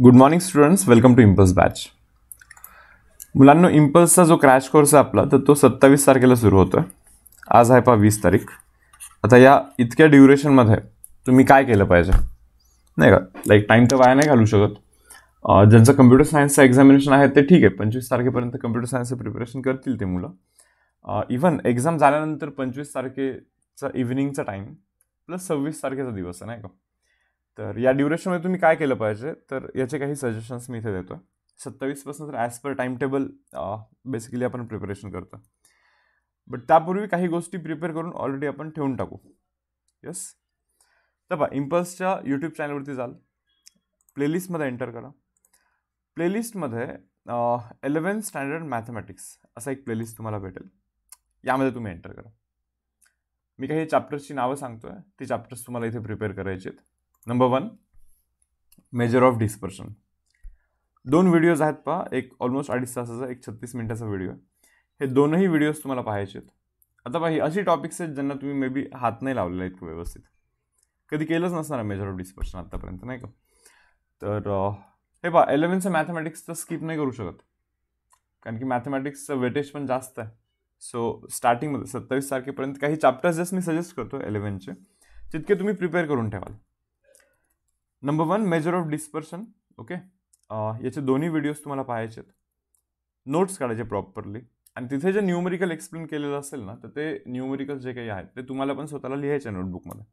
good morning students welcome to impulse batch मुलांना इम्पल्सचा जो क्रॅश कोर्स आहे आपला तर तो सत्तावीस तारखेला सुरू होतो आहे आज आहे पहा वीस तारीख आता या इतक्या ड्युरेशनमध्ये तुम्ही काय केलं पाहिजे नाही का लाईक टाईम तर वाया नाही घालू शकत ज्यांचं कम्प्युटर सायन्सचं एक्झामिनेशन आहे ते ठीक आहे पंचवीस तारखेपर्यंत कम्प्युटर सायन्सचं प्रिपरेशन करतील ते मुलं इव्हन एक्झाम झाल्यानंतर पंचवीस तारखेचा इव्हिनिंगचा टाईम प्लस सव्वीस तारखेचा दिवस आहे नाही का तर या ड्युरेशनमध्ये तुम्ही काय केलं पाहिजे तर याचे काही सजेशन्स मी इथे देतो आहे सत्तावीसपासून तर as per time table basically आपण प्रिपरेशन करतो बट त्यापूर्वी काही गोष्टी प्रिपेअर करून ऑलरेडी आपण ठेवून टाकू येस तर बा इम्पल्सच्या यूट्यूब चॅनलवरती जाल प्लेलिस्टमध्ये एंटर करा प्लेलिस्टमध्ये एलेवन स्टँडर्ड मॅथमॅटिक्स असा एक प्लेलिस्ट तुम्हाला भेटेल यामध्ये तुम्ही एंटर करा मी काही चॅप्टर्सची नावं सांगतो आहे ती चॅप्टर्स तुम्हाला इथे प्रिपेअर करायची आहेत number one measure of dispersion दोन व्हिडिओज आहेत पहा एक ऑलमोस्ट अडीच तासाचा एक छत्तीस मिनिटाचा व्हिडिओ हे दोनही व्हिडिओज तुम्हाला पाहायचे आहेत आता ही अशी टॉपिक्स आहेत ज्यांना तुम्ही मे बी हात नाही लावलेला इतकं व्यवस्थित कधी केलंच नसणार मेजर ऑफ डिस्पर्शन आत्तापर्यंत नाही का तर हे पहा इलेव्हन्थचं मॅथमॅटिक्स तर स्किप नाही करू शकत कारण की मॅथमॅटिक्सचं वेटेज पण जास्त आहे सो स्टार्टिंगमध्ये सत्तावीस तारखेपर्यंत काही चॅप्टर्स जस्ट मी सजेस्ट करतो इलेवनचे जितके तुम्ही प्रिपेअर करून ठेवाल number one measure of dispersion okay याचे दोन्ही व्हिडिओज तुम्हाला पाहायचे आहेत नोट्स काढायचे प्रॉपरली आणि तिथे जे न्यूमेरिकल एक्सप्लेन केलेलं असेल ना तर ते न्यूमेरिकल जे काही आहेत ते तुम्हाला पण स्वतःला लिहायचे नोटबुकमध्ये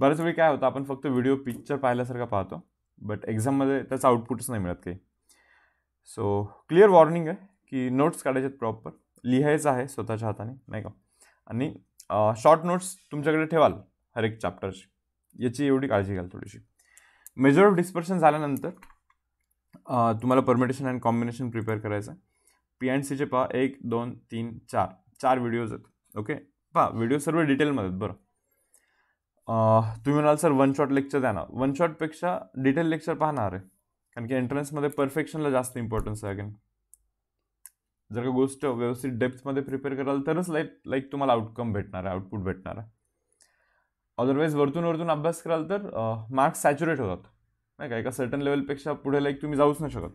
बऱ्याच वेळी काय होतं आपण फक्त व्हिडिओ पिक्चर पाहिल्यासारखा पाहतो बट एक्झाममध्ये त्याचं आउटपुटच नाही मिळत काही सो क्लिअर वॉर्निंग आहे की नोट्स काढायचे प्रॉपर लिहायचं आहे स्वतःच्या हाताने नाही का आणि शॉर्ट नोट्स तुमच्याकडे ठेवाल हर एक चॅप्टरची याची एवढी काळजी घ्याल थोडीशी मेजर ऑफ डिस्पर्शन झाल्यानंतर तुम्हाला परमिटेशन अँड कॉम्बिनेशन प्रिपेअर करायचं आहे पी अँड सीचे पहा एक दोन तीन चार चार व्हिडिओज आहेत ओके पहा व्हिडिओ सर्व डिटेलमध्ये आहेत बरं तुम्ही म्हणाल सर वन शॉट लेक्चर द्या ना वन शॉटपेक्षा डिटेल लेक्चर पाहणार आहे कारण की एंट्रन्समध्ये परफेक्शनला जास्त इम्पॉर्टन्स आहे अगेन जर का गोष्ट व्यवस्थित डेप्थमध्ये प्रिपेअर कराल तरच लाईक लाईक तुम्हाला आउटकम भेटणार आहे आउटपुट भेटणार आहे अदरवाईज वरतून वरतून अभ्यास कराल तर मार्क्स सॅच्युरेट होतात नाही का एका सर्टन लेवलपेक्षा पुढे लाईक तुम्ही जाऊच नाही शकत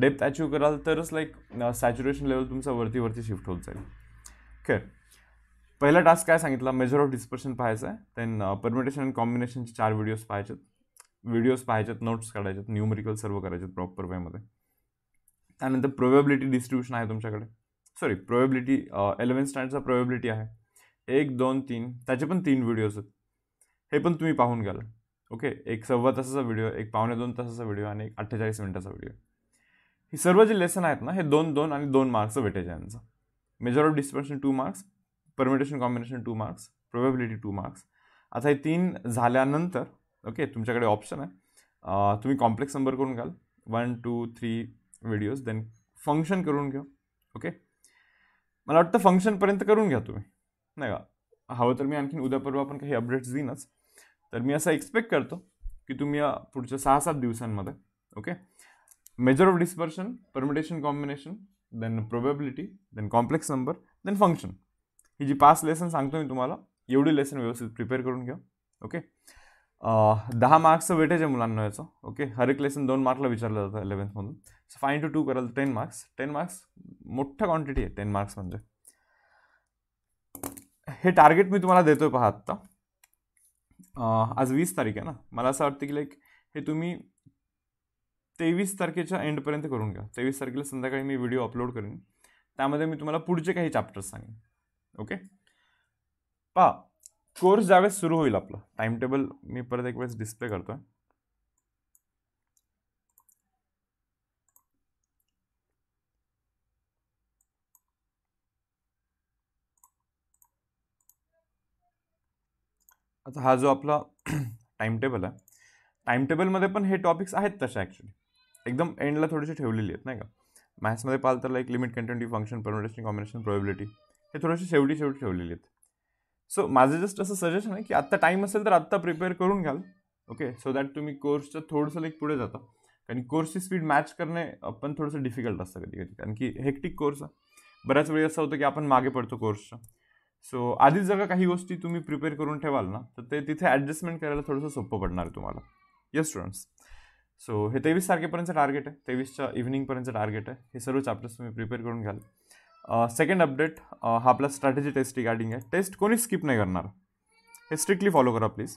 डेप्थ अचीव कराल तरच लाईक सॅच्युरेशन लेवल तुमचा वरती वरती शिफ्ट होत जाईल खेळ पहिला टास्क काय सांगितला मेजर ऑफ डिस्पर्शन पाहायचं आहे देन परमिटेशन अँड कॉम्बिनेशनचे चार व्हिडिओज पाहायचेत व्हिडिओज पाहायचेत नोट्स काढायचेत न्यूमेरिकल सर्व करायचेत प्रॉपर वेमध्ये त्यानंतर प्रोबेबिलिटी डिस्ट्रीब्युशन आहे तुमच्याकडे सॉरी प्रोबेबिलिटी एलेवन स्टँडचा प्रोबेबिलिटी आहे एक दोन तीन त्याचे पण तीन व्हिडिओज आहेत हे पण तुम्ही पाहून घ्याल ओके एक सव्वा तासाचा व्हिडिओ एक पावणे दोन तासाचा व्हिडिओ आणि एक अठ्ठेचाळीस मिनिटाचा व्हिडिओ हे सर्व जे लेसन आहेत ना हे दोन दोन आणि दोन मार्क्सचं वेटेज यांचं measure of dispersion two marks permutation combination two marks probability two marks आता हे तीन झाल्यानंतर ओके तुमच्याकडे ऑप्शन आहे तुम्ही कॉम्प्लेक्स नंबर करून घ्याल one two three videos then function करून घ्या ओके मला वाटतं फंक्शनपर्यंत करून घ्या तुम्ही नाही का हवं तर मी आणखीन उद्या परवा पण काही अपडेट्स देईनच तर मी असं एक्सपेक्ट करतो की तुम्ही पुढच्या सहा सात दिवसांमध्ये okay measure of dispersion permutation combination then probability then complex number then function ही जी पाच लेसन सांगतो मी तुम्हाला एवढी लेसन व्यवस्थित प्रिपेअर करून घ्या ओके दहा मार्क्सचं वेटेज आहे मुलांना याचं ओके हर एक लेसन दोन मार्कला विचारलं जातं इलेवन्थमधून सो फाईन टू टू कराल टेन मार्क्स टेन मार्क्स मोठ्या क्वांटिटी आहे टेन मार्क्स म्हणजे हे टार्गेट मी तुम्हाला देतोय पहा आत्ता आज वीस तारीख आहे ना मला असं वाटतं की लाईक हे तुम्ही तेवीस तारखेच्या एंडपर्यंत करून घ्या तेवीस तारखेला संध्याकाळी मी व्हिडिओ अपलोड करेन त्यामध्ये मी तुम्हाला पुढचे काही चॅप्टर्स सांगेन ओके पहा कोर्स ज्यावेळेस सुरू होईल आपला टाईम टेबल मी परत एक वेळेस डिस्प्ले करतो आहे आता हा जो आपला टाईमटेबल आहे टाईमटेबलमध्ये पण हे टॉपिक्स आहेत तशा ॲक्च्युली एकदम एंडला थोडेसे ठेवलेली आहेत नाही का मॅथ्समध्ये पाल तर like limit continuity function permutation combination probability हे थोडेसे शेवटी शेवटी ठेवलेली आहेत सो माझं जस्ट असं सजेशन आहे की आत्ता टाईम असेल तर आत्ता प्रिपेअर करून घ्याल ओके सो दॅट तुम्ही कोर्सचं थोडंसं लाईक पुढे जाता कारण कोर्सची स्पीड मॅच करणे पण थोडंसं डिफिकल्ट असतं कधी कधी कारण की हेक्टिक कोर्स आहे बऱ्याच वेळी असं होतं की आपण मागे पडतो कोर्सच्या सो आधीच जर काही गोष्टी तुम्ही प्रिपेअर करून ठेवाल ना तर ते तिथे ॲडजस्टमेंट करायला थोडंसं सोपं पडणार तुम्हाला येस स्टुडंट्स सो हे तेवीस तारखेपर्यंत टार्गेट आहे तेवीसच्या इव्हिनिंगपर्यंत टार्गेट आहे हे सर्व चॅप्टर्स तुम्ही प्रिपेअर करून घ्याल सेकंड अपडेट हा आपला स्ट्रॅटेजी टेस्ट रिगार्डिंग आहे टेस्ट कोणी स्किप नाही करणार हे स्ट्रिक्टली फॉलो करा प्लीज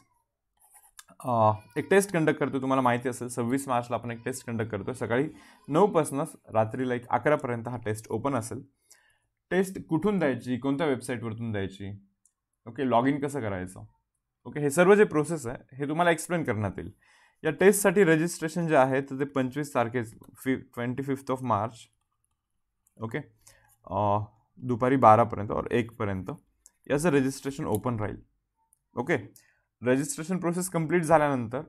एक टेस्ट कंडक्ट करतो तुम्हाला माहिती असेल सव्वीस मार्चला आपण एक टेस्ट कंडक्ट करतो सकाळी नऊपासूनच रात्री लाईक अकरापर्यंत हा टेस्ट ओपन असेल टेस्ट कुठून द्यायची कोणत्या वेबसाईटवरतून द्यायची ओके लॉग इन कसं करायचं ओके हे सर्व जे प्रोसेस आहे हे तुम्हाला एक्सप्लेन करण्यात येईल या टेस्टसाठी रजिस्ट्रेशन जे आहे तर ते पंचवीस तारखेच फि twenty fifth of March okay दुपारी बारापर्यंत और एकपर्यंत याचं रजिस्ट्रेशन ओपन राहील ओके रजिस्ट्रेशन प्रोसेस कंप्लीट झाल्यानंतर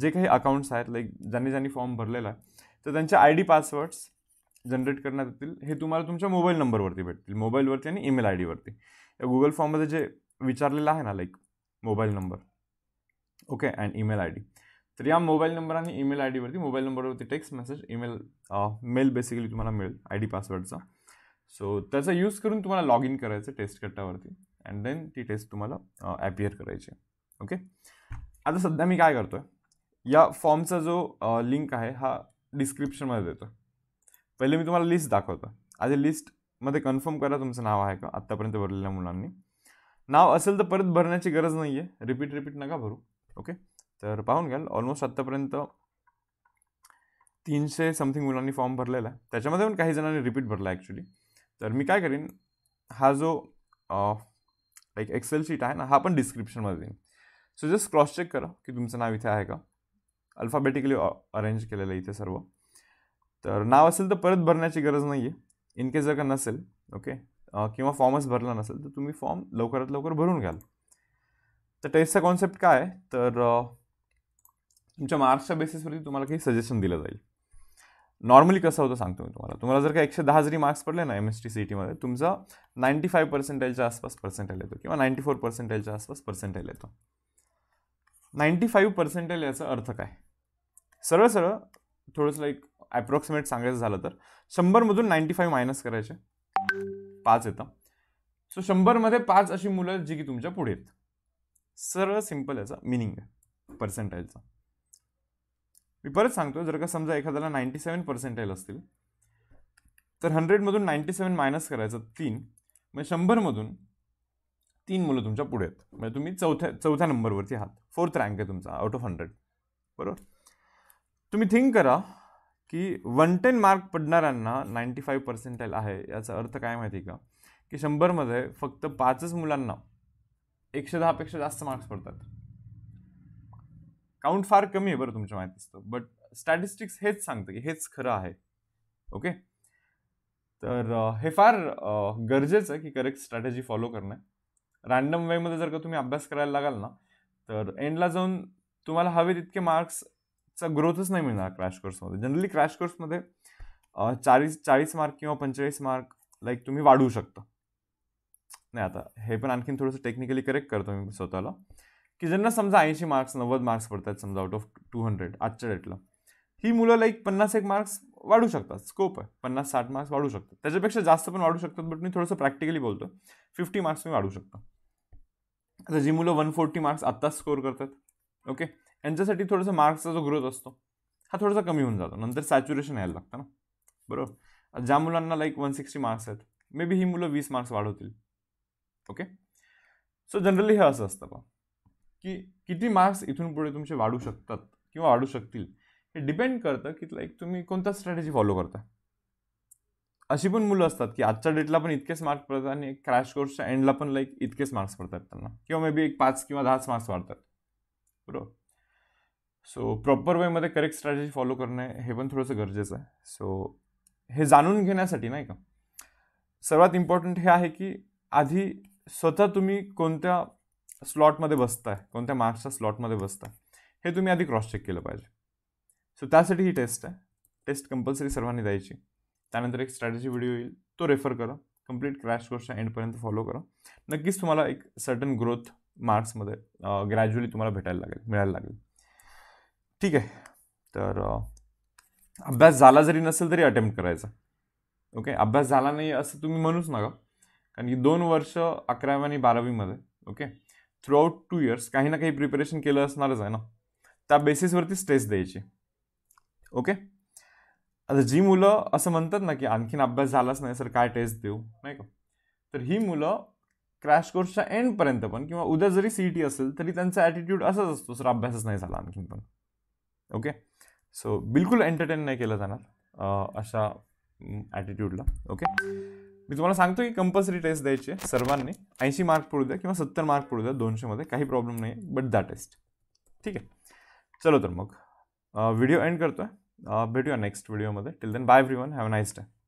जे काही अकाउंट्स आहेत लाईक ज्यांनी ज्यांनी फॉर्म भरलेला आहे तर त्यांचे आय डी पासवर्ड्स जनरेट करण्यात येतील हे तुम्हाला तुमच्या मोबाईल नंबरवरती भेटतील मोबाईलवरती आणि ईमेल आय डीवरती या गुगल फॉर्ममध्ये जे विचारलेलं आहे ना like mobile number okay and email I D तर या मोबाईल नंबर आणि ईमेल आय डीवरती मोबाईल नंबरवरती text message email mail basically तुम्हाला मिळेल आय डी पासवर्डचा सो त्याचा यूज करून तुम्हाला लॉग इन करायचं टेस्ट कट्टावरती अँड देन ती टेस्ट तुम्हाला ॲपियर करायची ओके आता सध्या मी काय करतो आहे या फॉर्मचा जो लिंक आहे हा डिस्क्रिप्शनमध्ये देतो पहिले मी तुम्हाला लिस्ट दाखवतो आधी लिस्टमध्ये कन्फर्म करा तुमचं नाव आहे का आत्तापर्यंत भरलेल्या मुलांनी नाव असेल तर परत भरण्याची गरज नाही आहे रिपीट रिपीट नका भरू ओके तर पाहून घ्याल ऑलमोस्ट आत्तापर्यंत तीनशे समथिंग मुलांनी फॉर्म भरलेला आहे त्याच्यामध्ये पण काही जणांनी रिपीट भरला ॲक्च्युली तर मी काय करीन हा जो लाईक एक्सेल शीट आहे ना हा पण डिस्क्रिप्शनमध्ये देईन सो जस्ट क्रॉस चेक करा की तुमचं नाव इथे आहे का अल्फाबेटिकली अरेंज केलेलं आहे इथे सर्व तर नाव असेल तर परत भरण्याची गरज नाही आहे इनकेस जर का नसेल ओके किंवा फॉर्मच भरला नसेल तर तुम्ही फॉर्म लवकरात लवकर भरून घ्याल तर टेस्टचा कॉन्सेप्ट काय तर तुमच्या मार्क्सच्या बेसिसवरती तुम्हाला काही सजेशन दिलं जाईल नॉर्मली कसं होतं सांगतो मी तुम्हाला तुम्हाला जर का एकशे दहा जरी मार्क्स पडले ना एम एस टी सी टीमध्ये e तुमचा नाईन्टी फाईव्ह पर्सेंटेजच्या आसपास पर्सेंटेज येतो किंवा नाईन्टी फोर पर्सेंटेजच्या आसपास पर्सेंटेज येतो नाईन्टी फाईव्ह पर्सेंटेज याचा अर्थ काय सरळ सरळ थोडंसं लाईक ॲप्रॉक्सिमेट सांगायचं झालं तर शंभरमधून नाईन्टी फाईव्ह मायनस करायचे पाच येतं सो शंभरमध्ये पाच अशी मुलं जी की तुमच्या पुढे आहेत सरळ सिम्पल याचा मिनिंग आहे पर्सेंटाईलचा मी परत सांगतो जर का समजा एखाद्याला नाईन्टी सेवन पर्सेंटेज असतील तर हंड्रेडमधून नाईन्टी सेवन मायनस करायचं तीन म्हणजे शंभरमधून तीन मुलं तुमच्या पुढे आहेत म्हणजे तुम्ही चौथ्या चौथ्या नंबरवरती आहात फोर्थ रँक आहे तुमचा आउट ऑफ हंड्रेड बरोबर तुम्ही थिंक करा की वन टेन मार्क पडणाऱ्यांना नाईंटी फाईव्ह पर्सेंटेज आहे याचा अर्थ काय माहिती आहे का की शंभरमध्ये फक्त पाचच मुलांना एकशे दहापेक्षा जास्त मार्क्स पडतात काउंट फार कमी आहे बरं तुमच्या माहिती असतं बट स्टॅटिस्टिक्स हेच सांगतं की हेच खरं आहे ओके तर हे फार गरजेचं आहे की करेक्ट स्ट्रॅटेजी फॉलो करणं रॅन्डम वेमध्ये जर का तुम्ही अभ्यास करायला लागाल ना तर एंडला जाऊन तुम्हाला हवे तितके मार्क्स चा ग्रोथच नाही मिळणार क्रॅश कोर्समध्ये जनरली क्रॅश कोर्समध्ये चाळीस चाळीस मार्क किंवा पंचेचाळीस मार्क लाईक तुम्ही वाढवू शकता नाही आता हे पण आणखीन थोडंसं टेक्निकली करेक्ट करतो मी स्वतःला की ज्यांना समजा ऐंशी मार्क्स नव्वद मार्क्स पडतात समजा आउट ऑफ टू हंड्रेड आजच्या डेटला ही मुलं लाईक पन्नास एक मार्क्स वाढू शकतात स्कोप आहे पन्नास साठ मार्क्स वाढू शकतात त्याच्यापेक्षा जास्त पण वाढू शकतात बट मी थोडंसं प्रॅक्टिकली बोलतो फिफ्टी मार्क्स मी वाढू शकता आता जी मुलं वन फोर्टी मार्क्स आत्ताच स्कोअर करतात ओके यांच्यासाठी थोडंसं मार्क्सचा जो ग्रोथ असतो हा थोडासा कमी होऊन जातो नंतर सॅच्युरेशन यायला लागतं ना बरोबर ज्या मुलांना लाईक वन सिक्स्टी मार्क्स आहेत मे बी ही मुलं वीस मार्क्स वाढवतील ओके सो जनरली हे असं असतं बा की किती मार्क्स इथून पुढे तुमचे वाढू शकतात किंवा वाढू शकतील हे डिपेंड करतं की लाईक तुम्ही कोणता स्ट्रॅटेजी फॉलो करता अशी पण मुलं असतात की आजच्या डेटला पण इतकेच मार्क्स पडतात आणि क्रॅश कोर्सच्या एंडला पण लाईक इतकेच मार्क्स पडतात त्यांना किंवा मे बी एक पाच किंवा दहाच मार्क्स वाढतात बरोबर सो प्रॉपर वेमध्ये करेक्ट स्ट्रॅटेजी फॉलो करणे हे पण थोडंसं गरजेचं आहे सो हे जाणून घेण्यासाठी नाही का सर्वात इम्पॉर्टंट हे आहे की आधी स्वतः तुम्ही कोणत्या स्लॉटमध्ये बसताय कोणत्या मार्क्सच्या स्लॉटमध्ये बसताय हे तुम्ही आधी क्रॉस चेक केलं पाहिजे सो त्यासाठी ही टेस्ट आहे टेस्ट कंपल्सरी सर्वांनी द्यायची त्यानंतर एक स्ट्रॅटेजी व्हिडिओ येईल तो रेफर करा कंप्लीट क्रॅश कोर्सच्या एंडपर्यंत फॉलो करा नक्कीच तुम्हाला एक सर्टन ग्रोथ मार्क्समध्ये ग्रॅज्युअली तुम्हाला भेटायला लागेल मिळायला लागेल ठीक आहे तर अभ्यास झाला जरी नसेल तरी अटेम्प्ट करायचा ओके अभ्यास झाला नाही असं तुम्ही म्हणूच नका कारण की दोन वर्ष अकरावी आणि बारावीमध्ये ओके थ्रूआउट टू इयर्स काही ना काही प्रिपरेशन केलं असणारच आहे ना त्या बेसिसवरती स्ट्रेस द्यायची ओके आता जी मुलं असं म्हणतात ना की आणखीन अभ्यास झालाच नाही सर काय टेस्ट देऊ नाही का तर ही मुलं क्रॅश कोर्सच्या एंडपर्यंत पण किंवा उद्या जरी सी टी e असेल तरी त्यांचा ॲटिट्यूड असाच असतो सर अभ्यासच नाही झाला आणखीन पण ओके सो बिलकुल एंटरटेन नाही केलं जाणार अशा ॲटिट्यूडला ओके मी तुम्हाला सांगतो की कंपल्सरी टेस्ट द्यायची सर्वांनी ऐंशी मार्क पडू द्या किंवा सत्तर मार्क पडू द्या दोनशेमध्ये काही प्रॉब्लेम नाही बट दॅट टेस्ट ठीक आहे चलो तर मग व्हिडिओ एंड करतो आहे भेटूया नेक्स्ट व्हिडिओमध्ये till then bye everyone have a nice day